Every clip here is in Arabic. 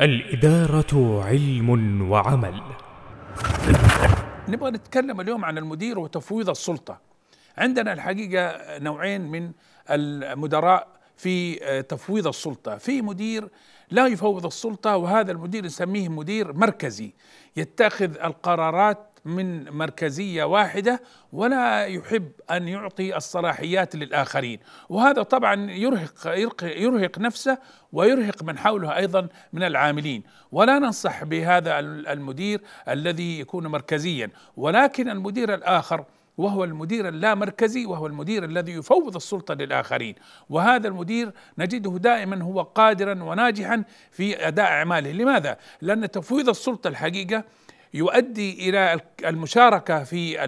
الإدارة علم وعمل نبغى نتكلم اليوم عن المدير وتفويض السلطة عندنا الحقيقة نوعين من المدراء في آه، تفويض السلطة في مدير لا يفوض السلطة وهذا المدير نسميه مدير مركزي يتخذ القرارات من مركزية واحدة ولا يحب أن يعطي الصلاحيات للآخرين وهذا طبعا يرهق, يرهق نفسه ويرهق من حوله أيضا من العاملين ولا ننصح بهذا المدير الذي يكون مركزيا ولكن المدير الآخر وهو المدير اللامركزي وهو المدير الذي يفوض السلطه للاخرين وهذا المدير نجده دائما هو قادرا وناجحا في اداء اعماله لماذا لان تفويض السلطه الحقيقه يؤدي الى المشاركه في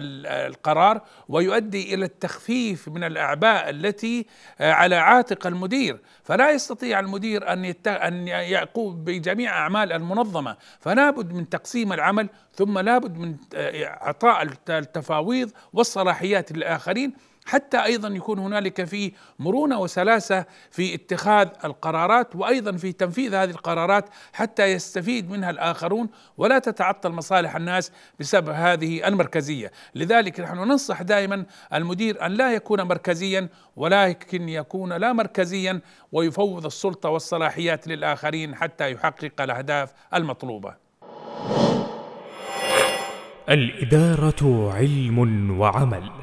القرار ويؤدي الى التخفيف من الاعباء التي آه، على عاتق المدير، فلا يستطيع المدير ان ان يقوم بجميع اعمال المنظمه، فلا بد من تقسيم العمل ثم لا بد من آه، اعطاء التفاويض والصلاحيات للاخرين حتى ايضا يكون هنالك في مرونه وسلاسه في اتخاذ القرارات وايضا في تنفيذ هذه القرارات حتى يستفيد منها الاخرون ولا تتعطل مصالح الناس بسبب هذه المركزيه، لذلك نحن ننصح دائما المدير ان لا يكون مركزيا ولكن يكون لا مركزيا ويفوض السلطه والصلاحيات للاخرين حتى يحقق الاهداف المطلوبه. الاداره علم وعمل